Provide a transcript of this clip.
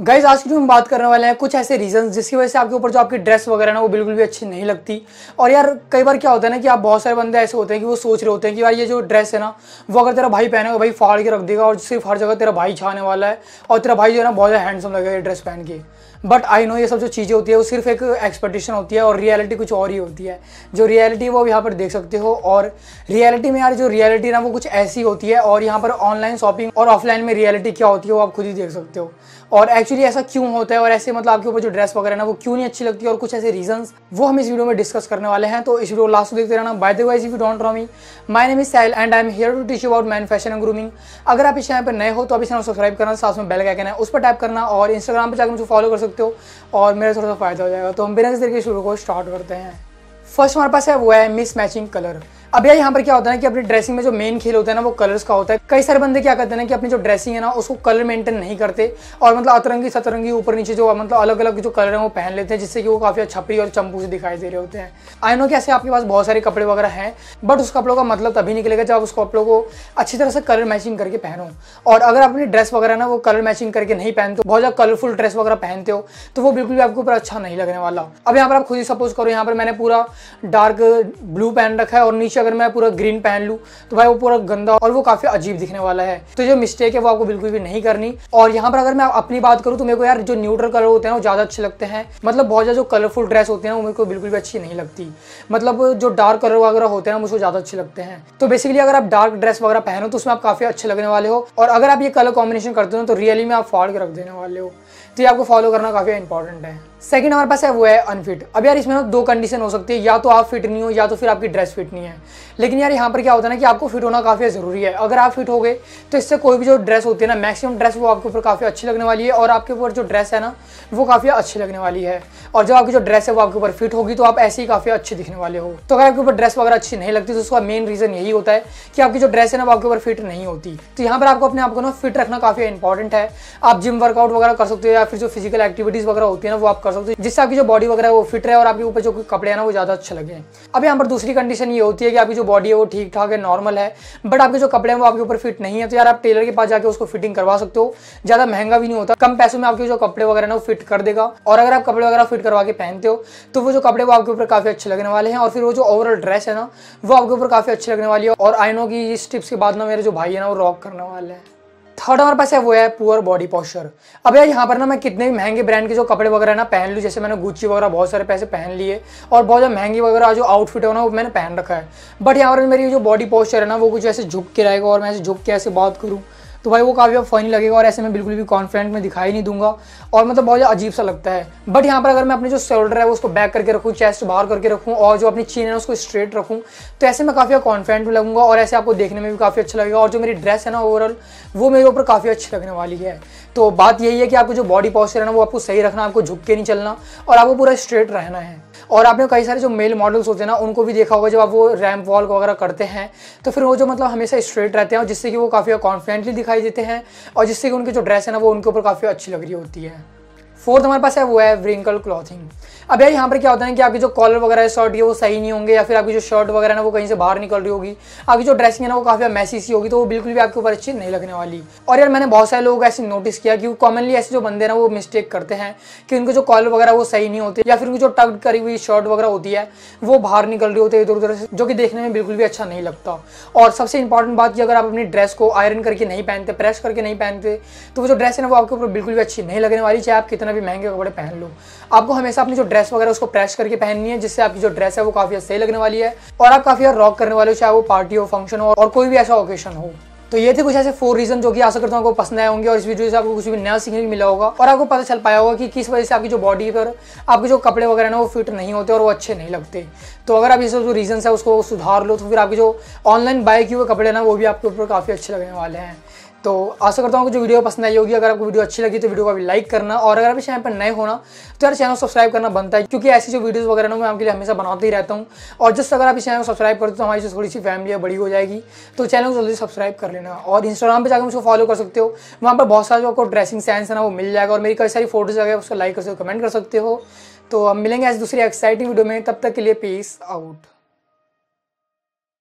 guys आज की जो हम बात करने वाले हैं कुछ ऐसे रीजंस जिसकी वजह से आपके ऊपर जो आपकी ड्रेस वगैरह ना वो बिल्कुल भी अच्छी नहीं लगती और यार कई बार क्या होता है ना कि आप बहुत सारे बंदे ऐसे होते हैं कि वो सोच रहे होते हैं कि यार ये जो ड्रेस है ना वो अगर तेरा भाई पहनेगा भाई फाड़ के रख देगा और सिर्फ हर जगह तेरा भाई छाने वाला है और तेरा भाई जो है ना बहुत ज़्यादा हैंडसम लगेगा ये ड्रेस पहन के बट आई नो ये सब जो चीज़ें होती है वो सिर्फ एक एक्सपेक्टेशन होती है और रियलिटी कुछ और ही होती है जो रियलिटी वो आप यहाँ पर देख सकते हो और रियलिटी में यार जो रियलिटी ना वो कुछ ऐसी होती है और यहाँ पर ऑनलाइन शॉपिंग और ऑफलाइन में रियलिटी क्या होती है वो आप खुद ही देख सकते हो और एक्चुअली ऐसा क्यों होता है और ऐसे मतलब आपके ऊपर जो ड्रेस वगैरह ना वो क्यों नहीं अच्छी लगती और कुछ ऐसे रीजन वो हम इस वीडियो में डिस्कस करने वाले हैं तो इस वीडियो लास्ट देखते रहना by the way you don't know me my name is सैल and I am here to teach about man fashion and grooming अगर आप इस चैनल पर नए हो तो आप इस चैनल सब्सक्राइब करना साथ में बेल का आइकन है उस पर टैप करना और इंस्टाग्राम पर जाकर मुझे फॉलो कर सकते सकते हो और मेरा थोड़ा सा फ़ायदा हो जाएगा तो हम बिना किसी तरीके शुरू को स्टार्ट करते हैं फर्स्ट हमारे पास है वो है मिस मैचिंग कलर अब यहाँ पर क्या होता है कि अपनी ड्रेसिंग में जो मेन खेल होता है ना वो कलर्स का होता है कई सारे बंदे क्या करते हैं ना कि अपनी जो ड्रेसिंग है ना उसको कलर मेंटेन नहीं करते और मतलब अतरंगी सतरंगी ऊपर नीचे जो मतलब अलग अलग जो कलर है वो पहन लेते हैं जिससे कि वो काफी छपरी अच्छा और चंपू से दिखाई दे रहे होते हैं आई नो कैसे आपके पास बहुत सारे कपड़े वगैरह हैं बट उस कपड़ों का मतलब तभी निकलेगा जब उस कपड़ों को अच्छी तरह से कलर मैचिंग करके पहनो और अगर अपनी ड्रेस वगैरह ना वो कलर मैचिंग करके नहीं पहनते बहुत ज़्यादा कलरफुल ड्रेस वगैरह पहनते हो तो वो बिल्कुल भी आपके ऊपर अच्छा नहीं लगने वाला अब यहाँ पर आप खुद ही सपोज करो यहाँ पर मैंने पूरा डार्क ब्लू पहन रखा है और नीचे अगर मैं पूरा ग्रीन पहन लूँ तो भाई वो पूरा गंदा और वो काफ़ी अजीब दिखने वाला है तो जो मिस्टेक है वो आपको बिल्कुल भी नहीं करनी और यहाँ पर अगर मैं अपनी बात करूँ तो मेरे को यार जो न्यूट्रल कलर होते हैं वो ज़्यादा अच्छे लगते हैं मतलब बहुत ज़्यादा जो कलरफुल ड्रेस होते हैं वो मेरे को बिल्कुल भी अच्छी नहीं लगती मतलब जो डार्क कलर वगैरह होते हैं मुझे ज़्यादा अच्छे लगते हैं तो बेसिकली अगर आप डार्क ड्रेस वगैरह पहनो तो उसमें आप काफ़ी अच्छे लगने वाले हो और अगर आप ये कलर कॉम्बिनेशन करते हो तो रियली में आप फाड़ के रख देने वाले हो तो ये आपको फॉलो करना काफ़ी इंपॉर्टेंट है सेकंड हमारे पास है वो है अनफिट अब यार इसमें ना दो कंडीशन हो सकती है या तो आप फिट नहीं हो या तो फिर आपकी ड्रेस फिट नहीं है लेकिन यार यहाँ पर क्या होता है ना कि आपको फिट होना काफ़ी ज़रूरी है अगर आप फिट हो गए तो इससे कोई भी जो ड्रेस होती है ना मैक्सिमम ड्रेस वो आपके ऊपर काफ़ी अच्छी लगने वाली है और आपके ऊपर जो ड्रेस है ना वो काफ़ी अच्छी लगने वाली है और जब आपकी जो ड्रेस है वो आपके ऊपर फिट होगी तो आप ऐसे ही काफ़ी अच्छे दिखने वाले हो तो अगर आपके ऊपर ड्रेस वगैरह अच्छी नहीं लगती तो उसका मेन रीज़न यही होता है कि आपकी जो ड्रेस है ना वो आपके ऊपर फिट नहीं होती तो यहाँ पर आपको अपने आप को ना फिट रखना काफ़ी इंपॉर्टेंट है आप जिम वर्कआउट वगैरह कर सकते हो या या फिर जो फिजिकल एक्टिविटीज वगैरह होती है ना वो आप कर सकते हो जिससे आपकी जो बॉडी वगैरह वो फिट रहे और आपके ऊपर जो कपड़े हैं ना वो ज़्यादा अच्छे लगे अब यहाँ पर दूसरी कंडीशन ये होती है कि आपकी जो बॉडी है वो ठीक ठाक है नॉर्मल है बट आपके जो कपड़े हैं वो आपके ऊपर फिट नहीं है तो यार आप टेलर के पास जाकर उसको फिटिंग करवा सकते हो ज़्यादा महंगा भी नहीं होता कम पैसों में आपके जो कपड़े वगैरह ना वो फिट कर देगा और अगर आप कपड़े वगैरह फिट करवा के पहनते हो तो वो जो कपड़े वो आपके ऊपर काफ़ी अच्छे लगने वाले हैं और फिर वो जो ओवरऑल ड्रेस है ना वो आपके ऊपर काफ़ी अच्छी लगने वाली है और आई नो कि इस टिप्स के बाद ना मेरे जो भाई है ना वो रॉक करने वाले हैं थर्ड हमारे पास है वो है पुअर बॉडी पॉस्चर अब यार यहाँ पर ना मैं कितने भी महंगे ब्रांड के जो कपड़े वगैरह ना पहन लूँ जैसे मैंने गुच्ची वगैरह बहुत सारे पैसे पहन लिए और बहुत ज़्यादा महंगी वगैरह जो आउटफिट है ना वो मैंने पहन रखा है बट यहाँ पर मेरी जो बॉडी पॉस्चर है ना वो कुछ ऐसे झुक के रहेगा और मैं ऐसे झुक के ऐसे बात करूँ तो भाई वो काफ़ी अब फ़नी लगेगा और ऐसे में बिल्कुल भी कॉन्फिडेंट में दिखाई नहीं दूंगा और मतलब बहुत अजीब सा लगता है बट यहाँ पर अगर मैं अपने जो शोल्डर है उसको बैक करके रखूँ चेस्ट बाहर करके रखूँ और जो अपनी चीन है उसको स्ट्रेट रखूँ तो ऐसे मैं काफ़ी कॉन्फिडेंट में लगूंगा और ऐसे आपको देखने में भी काफ़ी अच्छा लगेगा और जो मेरी ड्रेस है ना ओवरऑल वो मेरे ऊपर काफ़ी अच्छी लगने वाली है तो बात यही है कि आपको जो बॉडी पॉस्चर है ना वो आपको सही रखना आपको झुक के नहीं चलना और आपको पूरा स्ट्रेट रहना है और आपने कई सारे जो मेल मॉडल्स होते हैं ना उनको भी देखा होगा जब आप वो रैम्प वॉल वगैरह करते हैं तो फिर वो जो मतलब हमेशा स्ट्रेट रहते हैं और जिससे कि वो काफ़ी कॉन्फिडेंटली दिखाई दिखाई देते हैं और जिससे कि उनकी जो ड्रेस है ना वो उनके ऊपर काफ़ी अच्छी लग रही होती है फोर्थ हमारे पास है वो है व्रिंकल क्लॉथिंग अब यार यहाँ पर क्या होता है कि आपकी जो कॉलर वगैरह है शर्ट ये वो सही नहीं होंगे या फिर आपकी जो शर्ट वगैरह ना वो कहीं से बाहर निकल रही होगी आपकी जो ड्रेसिंग है ना वो काफ़ी मैसी सी होगी तो वो बिल्कुल भी आपके ऊपर अच्छी नहीं लगने वाली और यार मैंने बहुत सारे लोग ऐसे नोटिस किया कि कॉमनली ऐसे जो बंदे ना वो मिस्टेक करते हैं कि उनके जो कॉलर वगैरह वो सही नहीं होते या फिर उनकी जो टग करी हुई शर्ट वगैरह होती है वो बाहर निकल रही होती है इधर उधर से जो कि देखने में बिल्कुल भी अच्छा नहीं लगता और सबसे इंपॉर्टेंट बात कि अगर आप अपनी ड्रेस को आयरन करके नहीं पहनते प्रेस करके नहीं पहनते तो वो जो ड्रेस है ना वो आपके ऊपर बिल्कुल भी अच्छी नहीं लगने वाली चाहे आप कितना भी महंगे कपड़े पहन लो आपको हमेशा अपनी जो ड्रेस वगैरह उसको प्रेस करके पहननी है जिससे आपकी जो ड्रेस है वो काफ़ी सही लगने वाली है और आप काफ़ी रॉक करने वाले हो चाहे वो पार्टी हो फंक्शन हो और कोई भी ऐसा ओकेशन हो तो ये थे कुछ ऐसे फोर रीजन जो कि आशा करता हूँ आपको पसंद आए होंगे और इस वीडियो से आपको कुछ भी नया सीखने भी मिला होगा और आपको पता चल पाया होगा कि किस वजह से आपकी जो बॉडी पर आपके जो कपड़े वगैरह ना वो फिट नहीं होते और वो अच्छे नहीं लगते तो अगर आप ये जो रीजन है उसको सुधार लो तो फिर आपके जो ऑनलाइन बाय किए हुए कपड़े ना वो भी आपके ऊपर काफ़ी अच्छे लगने वाले हैं तो आशा करता हूँ जो वीडियो पसंद आई होगी अगर आपको वीडियो अच्छी लगी तो वीडियो को अभी लाइक करना और अगर आप चैनल पर नए होना तो यार चैनल सब्सक्राइब करना बनता है क्योंकि ऐसी जो वीडियोस वगैरह मैं आपके लिए हमेशा बनाते ही रहता हूँ और जस्ट अगर आप इस चैनल को सब्सक्राइब करते तो हमारी जो थोड़ी सी फैमिली बड़ी हो जाएगी तो चैनल को जल्दी सब्सक्राइब कर लेना और इंस्टाग्राम पर जाकर मुझको फॉलो कर सकते हो वहाँ पर बहुत सारे जो आपको ड्रेसिंग सेंस है ना वो मिल जाएगा और मेरी कई सारी फोटोज अगर उसको लाइक कर सकते हो कमेंट कर सकते हो तो हम मिलेंगे ऐसे दूसरी एक्साइटिंग वीडियो में तब तक के लिए पीस आउट